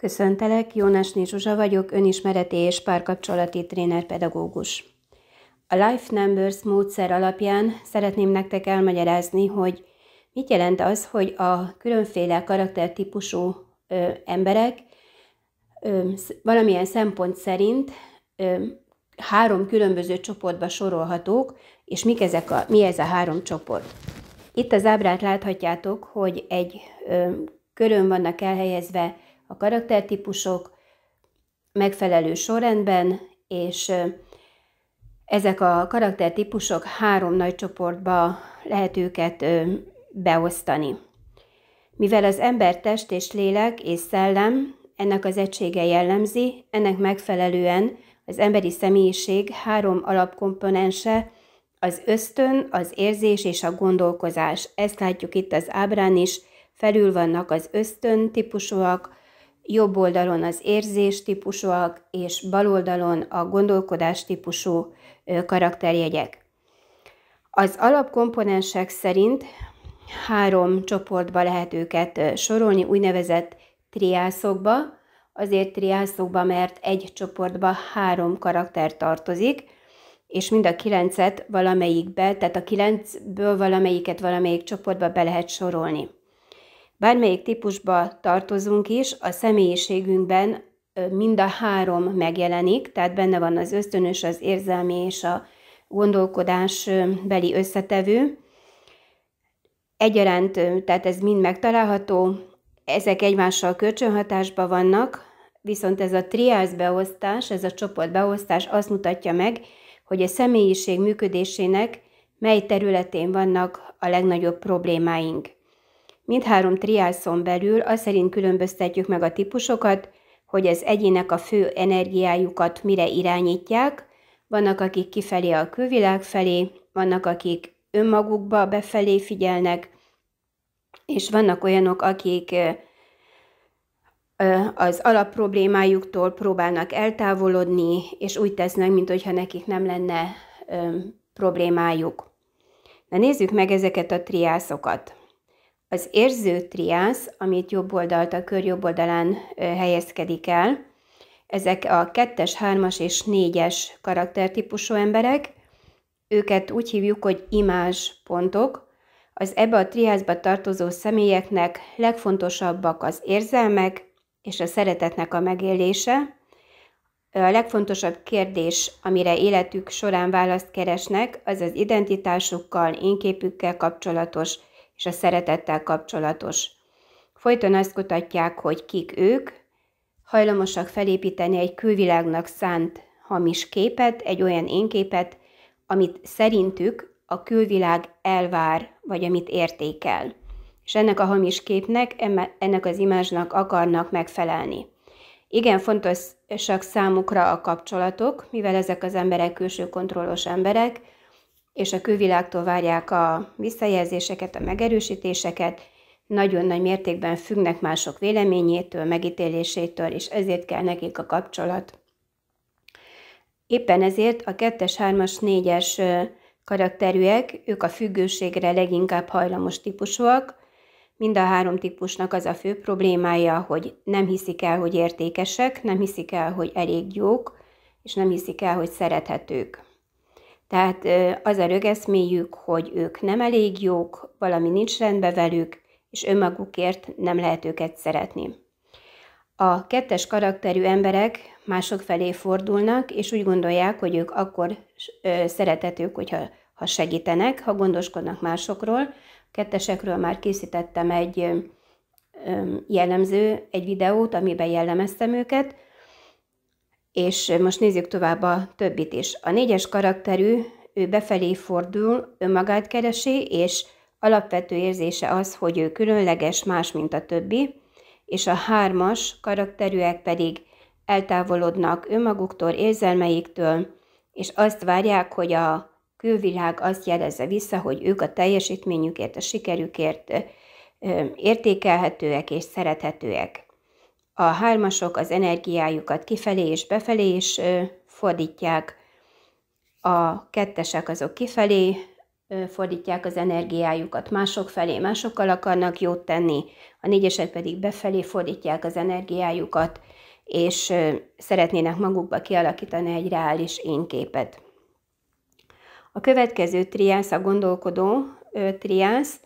Köszöntelek, Jónás Zsuzsa vagyok, önismereti és párkapcsolati trénerpedagógus. A Life Numbers módszer alapján szeretném nektek elmagyarázni, hogy mit jelent az, hogy a különféle karaktertípusú ö, emberek ö, valamilyen szempont szerint ö, három különböző csoportba sorolhatók, és mik ezek a, mi ez a három csoport. Itt az ábrát láthatjátok, hogy egy ö, körön vannak elhelyezve a karaktertípusok megfelelő sorrendben, és ezek a karaktertípusok három nagy csoportba lehet őket beosztani. Mivel az ember test és lélek és szellem ennek az egysége jellemzi, ennek megfelelően az emberi személyiség három alapkomponense az ösztön, az érzés és a gondolkozás. Ezt látjuk itt az ábrán is, felül vannak az ösztön típusúak, jobb oldalon az érzés típusúak, és bal oldalon a gondolkodás típusú karakterjegyek. Az alapkomponensek szerint három csoportba lehet őket sorolni, úgynevezett triászokba, azért triászokba, mert egy csoportba három karakter tartozik, és mind a kilencet valamelyikbe, tehát a kilencből valamelyiket valamelyik csoportba be lehet sorolni. Bármelyik típusba tartozunk is, a személyiségünkben mind a három megjelenik, tehát benne van az ösztönös, az érzelmi és a gondolkodás beli összetevő. Egyaránt, tehát ez mind megtalálható, ezek egymással kölcsönhatásban vannak, viszont ez a triász beosztás, ez a csoport beosztás azt mutatja meg, hogy a személyiség működésének mely területén vannak a legnagyobb problémáink. Mindhárom triászon belül az szerint különböztetjük meg a típusokat, hogy az egyének a fő energiájukat mire irányítják, vannak akik kifelé a külvilág felé, vannak akik önmagukba befelé figyelnek, és vannak olyanok, akik az alapproblémájuktól próbálnak eltávolodni, és úgy tesznek, mintha nekik nem lenne problémájuk. Na nézzük meg ezeket a triászokat az érző triász, amit jobb oldalt a kör jobb oldalán helyezkedik el, ezek a kettes, hármas és négyes karaktertípusú emberek, őket úgy hívjuk, hogy pontok". az ebbe a triászba tartozó személyeknek legfontosabbak az érzelmek és a szeretetnek a megélése. A legfontosabb kérdés, amire életük során választ keresnek, az az identitásukkal, énképükkel kapcsolatos és a szeretettel kapcsolatos. Folyton azt kutatják, hogy kik ők, hajlamosak felépíteni egy külvilágnak szánt hamis képet, egy olyan énképet, amit szerintük a külvilág elvár, vagy amit értékel. És ennek a hamis képnek, ennek az imázsnak akarnak megfelelni. Igen fontosak számukra a kapcsolatok, mivel ezek az emberek külső kontrollos emberek, és a külvilágtól várják a visszajelzéseket, a megerősítéseket, nagyon nagy mértékben függnek mások véleményétől, megítélésétől, és ezért kell nekik a kapcsolat. Éppen ezért a 2-es, 3-as, 4-es karakterűek, ők a függőségre leginkább hajlamos típusúak. Mind a három típusnak az a fő problémája, hogy nem hiszik el, hogy értékesek, nem hiszik el, hogy elég jók, és nem hiszik el, hogy szerethetők. Tehát az a rögeszméjük, hogy ők nem elég jók, valami nincs rendben velük, és önmagukért nem lehet őket szeretni. A kettes karakterű emberek mások felé fordulnak, és úgy gondolják, hogy ők akkor szeretetők, hogyha ha segítenek, ha gondoskodnak másokról. A kettesekről már készítettem egy jellemző, egy videót, amiben jellemeztem őket, és most nézzük tovább a többit is. A négyes karakterű, ő befelé fordul, önmagát keresi, és alapvető érzése az, hogy ő különleges, más, mint a többi, és a hármas karakterűek pedig eltávolodnak önmaguktól, érzelmeiktől, és azt várják, hogy a külvilág azt jelezze vissza, hogy ők a teljesítményükért, a sikerükért értékelhetőek és szerethetőek a hármasok az energiájukat kifelé és befelé is fordítják, a kettesek azok kifelé fordítják az energiájukat mások felé, másokkal akarnak jót tenni, a négyesek pedig befelé fordítják az energiájukat, és szeretnének magukba kialakítani egy reális énképet. A következő triász a gondolkodó triász,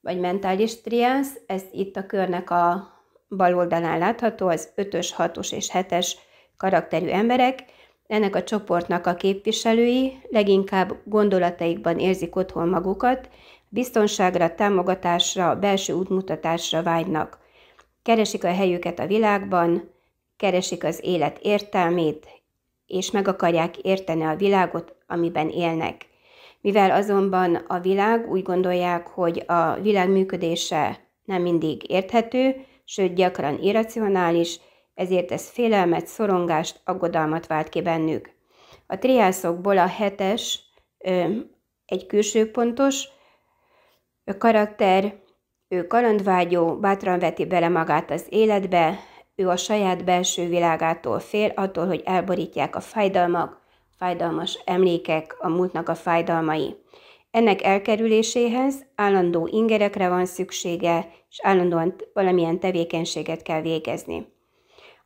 vagy mentális triász, ez itt a körnek a bal oldalán látható az 5-ös, 6-os és 7-es karakterű emberek, ennek a csoportnak a képviselői leginkább gondolataikban érzik otthon magukat, biztonságra, támogatásra, belső útmutatásra vágynak. Keresik a helyüket a világban, keresik az élet értelmét, és meg akarják érteni a világot, amiben élnek. Mivel azonban a világ úgy gondolják, hogy a világ működése nem mindig érthető, sőt gyakran irracionális, ezért ez félelmet, szorongást, aggodalmat vált ki bennük. A triászokból a hetes, egy pontos karakter, ő kalandvágyó, bátran veti bele magát az életbe, ő a saját belső világától fél, attól, hogy elborítják a fájdalmak, fájdalmas emlékek, a múltnak a fájdalmai. Ennek elkerüléséhez állandó ingerekre van szüksége, és állandóan valamilyen tevékenységet kell végezni.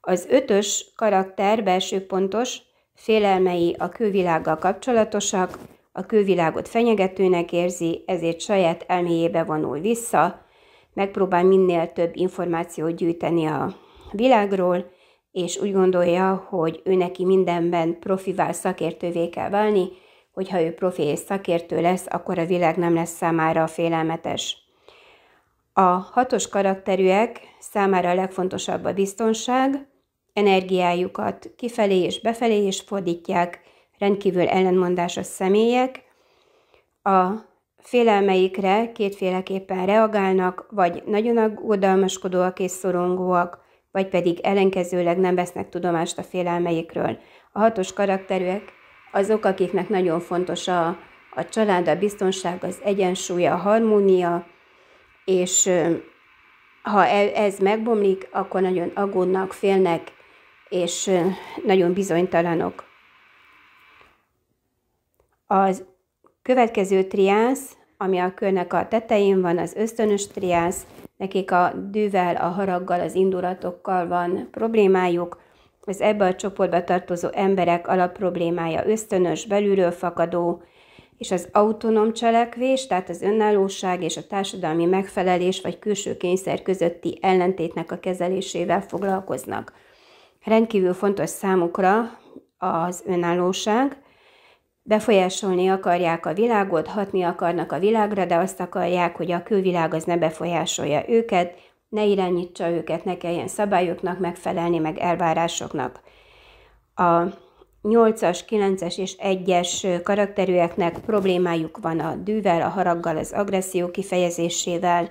Az ötös karakter belső pontos, félelmei a külvilággal kapcsolatosak, a külvilágot fenyegetőnek érzi, ezért saját elméjébe vonul vissza, megpróbál minél több információt gyűjteni a világról, és úgy gondolja, hogy ő neki mindenben profivál szakértővé kell válni, hogyha ő profi és szakértő lesz, akkor a világ nem lesz számára félelmetes. A hatos karakterűek számára a legfontosabb a biztonság, energiájukat kifelé és befelé is fordítják, rendkívül ellenmondásos személyek, a félelmeikre kétféleképpen reagálnak, vagy nagyon aggodalmaskodóak és szorongóak, vagy pedig ellenkezőleg nem vesznek tudomást a félelmeikről. A hatos karakterűek azok, akiknek nagyon fontos a, a család, a biztonság, az egyensúly, a harmónia, és ha e, ez megbomlik, akkor nagyon aggódnak, félnek, és nagyon bizonytalanok. Az következő triász, ami a körnek a tetején van, az ösztönös triász, nekik a dűvel, a haraggal, az indulatokkal van problémájuk, az ebbe a csoportba tartozó emberek alapproblémája ösztönös, belülről fakadó, és az autonóm cselekvés, tehát az önállóság és a társadalmi megfelelés vagy külső kényszer közötti ellentétnek a kezelésével foglalkoznak. Rendkívül fontos számukra az önállóság, befolyásolni akarják a világot, hatni akarnak a világra, de azt akarják, hogy a külvilág az ne befolyásolja őket, ne irányítsa őket, ne kelljen szabályoknak megfelelni, meg elvárásoknak. A 8-as, 9-es és 1-es karakterűeknek problémájuk van a dűvel, a haraggal, az agresszió kifejezésével.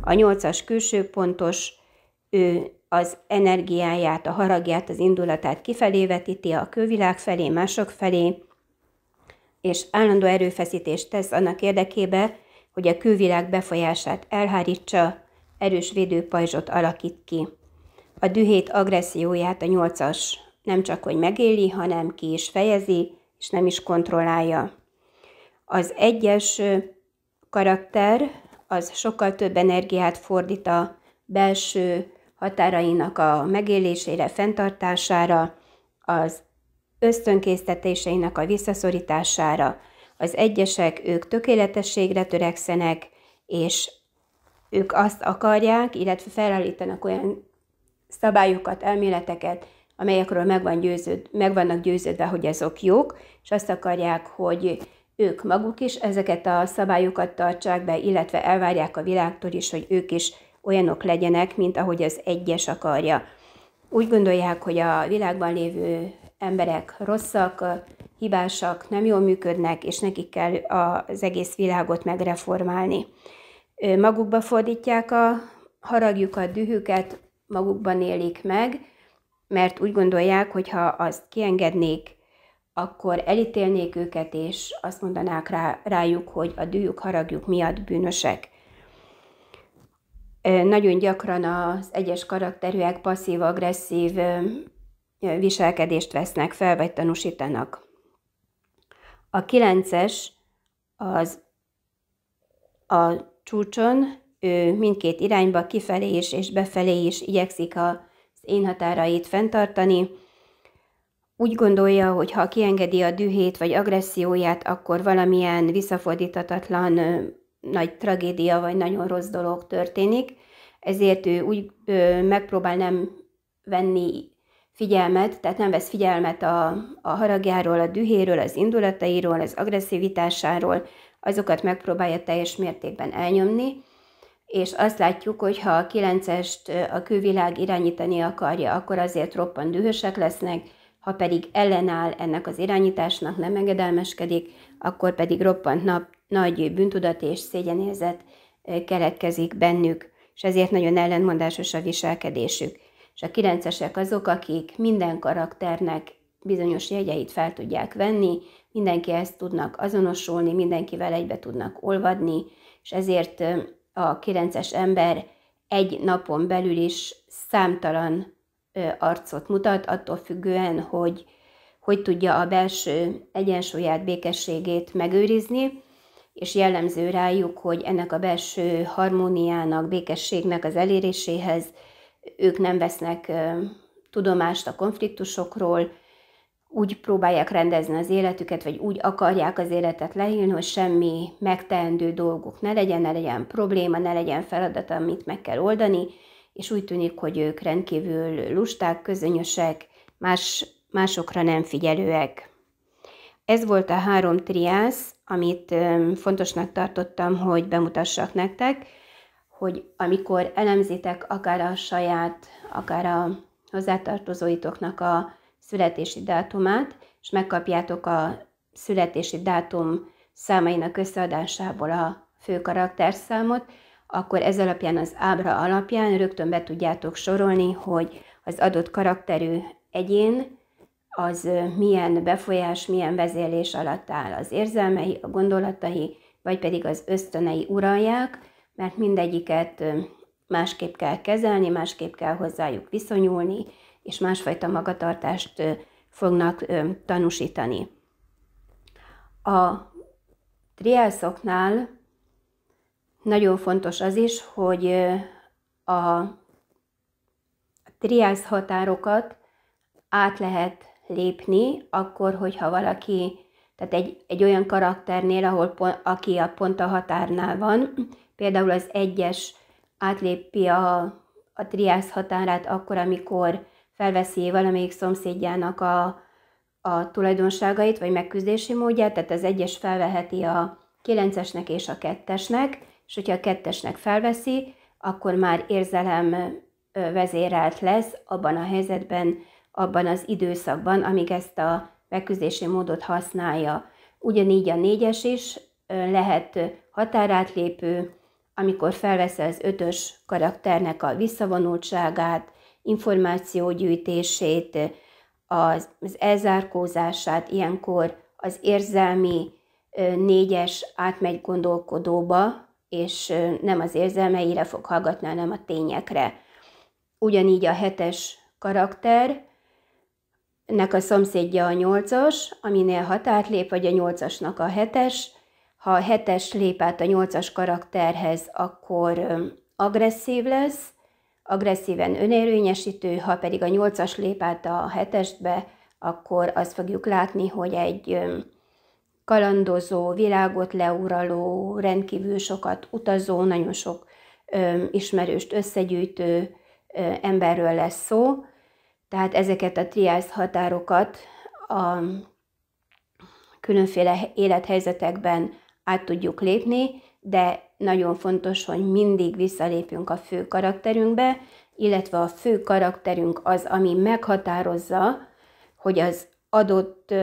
A 8-as külső pontos, ő az energiáját, a haragját, az indulatát kifelé vetíti, a külvilág felé, mások felé, és állandó erőfeszítést tesz annak érdekébe, hogy a külvilág befolyását elhárítsa, erős védőpajzsot alakít ki. A dühét, agresszióját a nyolcas nem csak hogy megéli, hanem ki is fejezi, és nem is kontrollálja. Az egyes karakter az sokkal több energiát fordít a belső határainak a megélésére, fenntartására, az ösztönkésztetéseinek a visszaszorítására. Az egyesek ők tökéletességre törekszenek, és ők azt akarják, illetve felállítanak olyan szabályokat, elméleteket, amelyekről meg, van győződ, meg vannak győződve, hogy azok jók, és azt akarják, hogy ők maguk is ezeket a szabályokat tartsák be, illetve elvárják a világtól is, hogy ők is olyanok legyenek, mint ahogy az egyes akarja. Úgy gondolják, hogy a világban lévő emberek rosszak, hibásak, nem jól működnek, és nekik kell az egész világot megreformálni magukba fordítják a haragjukat, dühüket, magukban élik meg, mert úgy gondolják, hogy ha azt kiengednék, akkor elítélnék őket, és azt mondanák rá, rájuk, hogy a dühük, haragjuk miatt bűnösek. Nagyon gyakran az egyes karakterűek passzív-agresszív viselkedést vesznek fel, vagy tanúsítanak. A kilences az a csúcson ő mindkét irányba, kifelé is és befelé is igyekszik az én határait fenntartani. Úgy gondolja, hogy ha kiengedi a dühét vagy agresszióját, akkor valamilyen visszafordíthatatlan nagy tragédia vagy nagyon rossz dolog történik, ezért ő úgy ö, megpróbál nem venni figyelmet, tehát nem vesz figyelmet a, a haragjáról, a dühéről, az indulatairól, az agresszivitásáról, azokat megpróbálja teljes mértékben elnyomni, és azt látjuk, hogy ha a kilencest a külvilág irányítani akarja, akkor azért roppant dühösek lesznek, ha pedig ellenáll ennek az irányításnak, nem engedelmeskedik, akkor pedig roppant nap, nagy bűntudat és szégyenérzet keletkezik bennük, és ezért nagyon ellentmondásos a viselkedésük. És a kilencesek azok, akik minden karakternek bizonyos jegyeit fel tudják venni, ezt tudnak azonosulni, mindenkivel egybe tudnak olvadni, és ezért a 9-es ember egy napon belül is számtalan arcot mutat, attól függően, hogy hogy tudja a belső egyensúlyát, békességét megőrizni, és jellemző rájuk, hogy ennek a belső harmóniának, békességnek az eléréséhez ők nem vesznek tudomást a konfliktusokról, úgy próbálják rendezni az életüket, vagy úgy akarják az életet leírni, hogy semmi megteendő dolguk ne legyen, ne legyen probléma, ne legyen feladat, amit meg kell oldani, és úgy tűnik, hogy ők rendkívül lusták, közönösek, más, másokra nem figyelőek. Ez volt a három triász, amit fontosnak tartottam, hogy bemutassak nektek, hogy amikor elemzitek akár a saját, akár a hozzátartozóitoknak a születési dátumát, és megkapjátok a születési dátum számainak összeadásából a fő karakterszámot, akkor ez alapján az ábra alapján rögtön be tudjátok sorolni, hogy az adott karakterű egyén az milyen befolyás, milyen vezérlés alatt áll az érzelmei, a gondolatai, vagy pedig az ösztönei uralják, mert mindegyiket másképp kell kezelni, másképp kell hozzájuk viszonyulni, és másfajta magatartást fognak tanúsítani. A triászoknál nagyon fontos az is, hogy a triász határokat át lehet lépni, akkor, hogyha valaki, tehát egy, egy olyan karakternél, ahol pont, aki a pont a határnál van, például az egyes átlépi a, a triász határát akkor, amikor felveszi valamelyik szomszédjának a, a tulajdonságait, vagy megküzdési módját, tehát az egyes felveheti a kilencesnek és a kettesnek, és hogyha a kettesnek felveszi, akkor már érzelem vezérelt lesz abban a helyzetben, abban az időszakban, amíg ezt a megküzdési módot használja. Ugyanígy a négyes is lehet határátlépő, amikor felveszi az ötös karakternek a visszavonultságát, információgyűjtését, az, az elzárkózását, ilyenkor az érzelmi négyes átmegy gondolkodóba, és nem az érzelmeire fog hallgatni, hanem a tényekre. Ugyanígy a hetes karakter, nek a szomszédja a nyolcas, aminél határt lép, vagy a nyolcasnak a hetes. Ha a hetes lép át a nyolcas karakterhez, akkor agresszív lesz, agresszíven önérvényesítő, ha pedig a nyolcas lép át a hetesbe, akkor azt fogjuk látni, hogy egy kalandozó, világot leuraló, rendkívül sokat utazó, nagyon sok ismerőst összegyűjtő emberről lesz szó. Tehát ezeket a triász határokat a különféle élethelyzetekben át tudjuk lépni, de nagyon fontos, hogy mindig visszalépjünk a fő karakterünkbe, illetve a fő karakterünk az, ami meghatározza, hogy az adott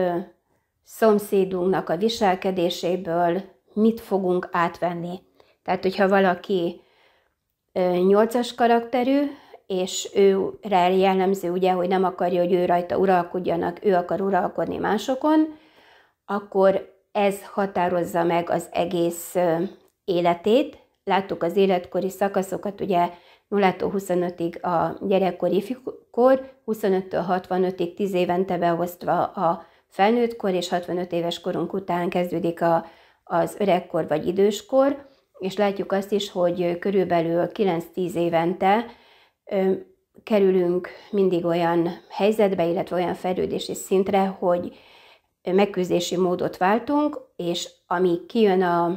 szomszédunknak a viselkedéséből mit fogunk átvenni. Tehát, hogyha valaki nyolcas karakterű, és rá jellemző ugye, hogy nem akarja, hogy ő rajta uralkodjanak, ő akar uralkodni másokon, akkor ez határozza meg az egész életét, láttuk az életkori szakaszokat, ugye 0 25-ig a gyerekkor, kor, 25-től 65-ig 10 évente beosztva a felnőttkor, és 65 éves korunk után kezdődik a, az öregkor vagy időskor, és látjuk azt is, hogy körülbelül 9-10 évente ö, kerülünk mindig olyan helyzetbe, illetve olyan fejlődési szintre, hogy megküzdési módot váltunk, és ami kijön a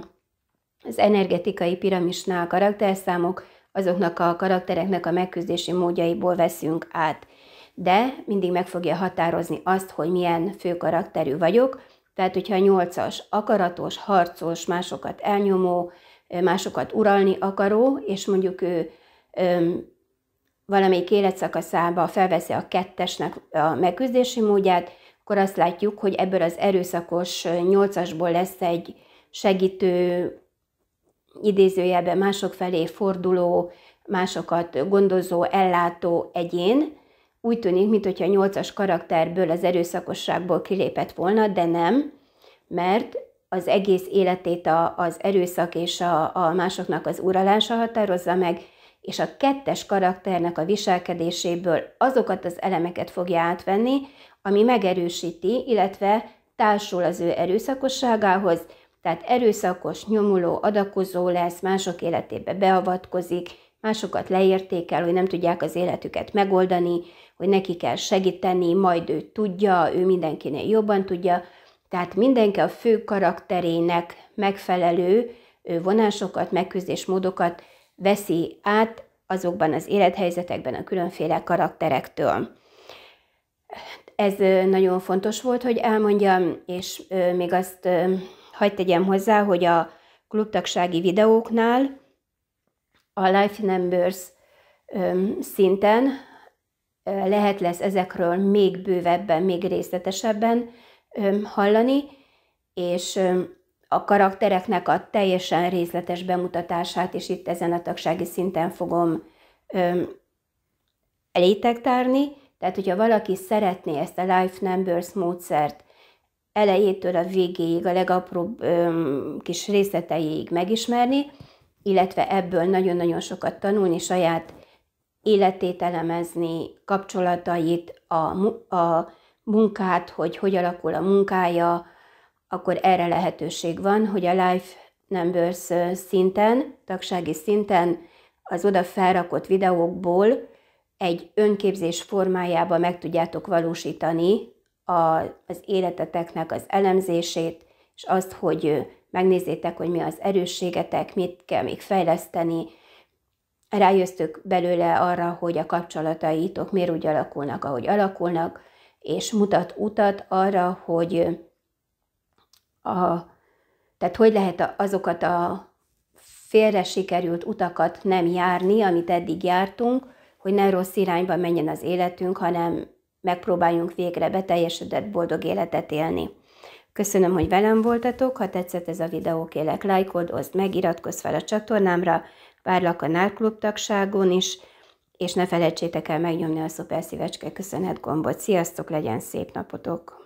az energetikai piramisnál a karakterszámok, azoknak a karaktereknek a megküzdési módjaiból veszünk át. De mindig meg fogja határozni azt, hogy milyen fő karakterű vagyok, tehát hogyha a nyolcas akaratos, harcos, másokat elnyomó, másokat uralni akaró, és mondjuk ő öm, valamelyik életszakaszába felveszi a kettesnek a megküzdési módját, akkor azt látjuk, hogy ebből az erőszakos nyolcasból lesz egy segítő, idézőjelben mások felé forduló, másokat gondozó, ellátó egyén, úgy tűnik, mintha a nyolcas karakterből, az erőszakosságból kilépett volna, de nem, mert az egész életét a, az erőszak és a, a másoknak az uralása határozza meg, és a kettes karakternek a viselkedéséből azokat az elemeket fogja átvenni, ami megerősíti, illetve társul az ő erőszakosságához, tehát erőszakos, nyomuló, adakozó lesz, mások életébe beavatkozik, másokat leértékel, hogy nem tudják az életüket megoldani, hogy neki kell segíteni, majd ő tudja, ő mindenkinél jobban tudja. Tehát mindenki a fő karakterének megfelelő vonásokat, megküzdésmódokat veszi át azokban az élethelyzetekben a különféle karakterektől. Ez nagyon fontos volt, hogy elmondjam, és még azt Hagy tegyem hozzá, hogy a klubtagsági videóknál a Life Numbers szinten lehet lesz ezekről még bővebben, még részletesebben hallani, és a karaktereknek a teljesen részletes bemutatását is itt ezen a tagsági szinten fogom elétektárni. tárni. Tehát, hogyha valaki szeretné ezt a Life Numbers módszert elejétől a végéig, a legapróbb öm, kis részleteiig megismerni, illetve ebből nagyon-nagyon sokat tanulni, saját életét elemezni, kapcsolatait, a, a munkát, hogy hogy alakul a munkája, akkor erre lehetőség van, hogy a Life Numbers szinten, tagsági szinten az oda felrakott videókból egy önképzés formájába meg tudjátok valósítani a, az életeteknek az elemzését, és azt, hogy megnézzétek, hogy mi az erősségetek, mit kell még fejleszteni. Rájöztök belőle arra, hogy a kapcsolataitok miért úgy alakulnak, ahogy alakulnak, és mutat utat arra, hogy a, tehát hogy lehet azokat a félre sikerült utakat nem járni, amit eddig jártunk, hogy ne rossz irányba menjen az életünk, hanem megpróbáljunk végre beteljesedett boldog életet élni. Köszönöm, hogy velem voltatok, ha tetszett ez a videó, kérlek lájkod, oszd meg, iratkozz fel a csatornámra, várlak a Nárklub tagságon is, és ne felejtsétek el megnyomni a szuper szívecske köszönet gombot. Sziasztok, legyen szép napotok!